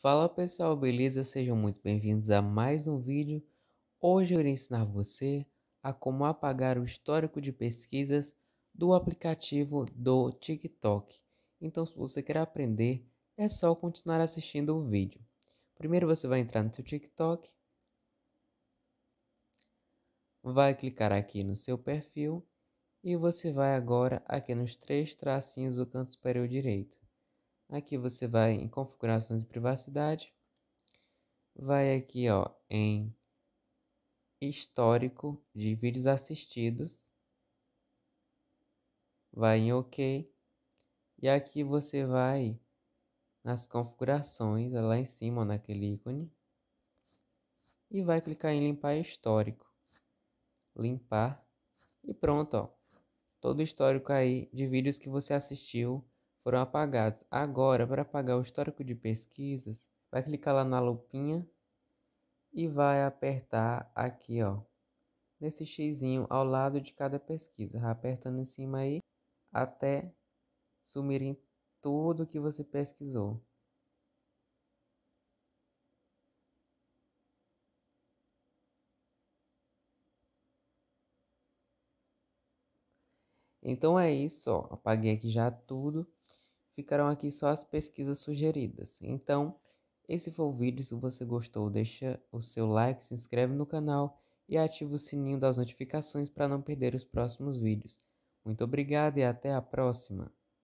Fala pessoal, beleza? Sejam muito bem-vindos a mais um vídeo. Hoje eu irei ensinar você a como apagar o histórico de pesquisas do aplicativo do TikTok. Então, se você quer aprender, é só continuar assistindo o vídeo. Primeiro você vai entrar no seu TikTok, vai clicar aqui no seu perfil e você vai agora aqui nos três tracinhos do canto superior direito. Aqui você vai em configurações de privacidade, vai aqui ó, em histórico de vídeos assistidos, vai em OK e aqui você vai nas configurações, é lá em cima naquele ícone, e vai clicar em limpar histórico, limpar e pronto, ó, todo o histórico aí de vídeos que você assistiu foram apagados. Agora, para apagar o histórico de pesquisas, vai clicar lá na lupinha e vai apertar aqui, ó, nesse xizinho ao lado de cada pesquisa, apertando em cima aí até sumirem tudo que você pesquisou. Então é isso, ó. apaguei aqui já tudo ficaram aqui só as pesquisas sugeridas. Então, esse foi o vídeo. Se você gostou, deixa o seu like, se inscreve no canal e ativa o sininho das notificações para não perder os próximos vídeos. Muito obrigado e até a próxima!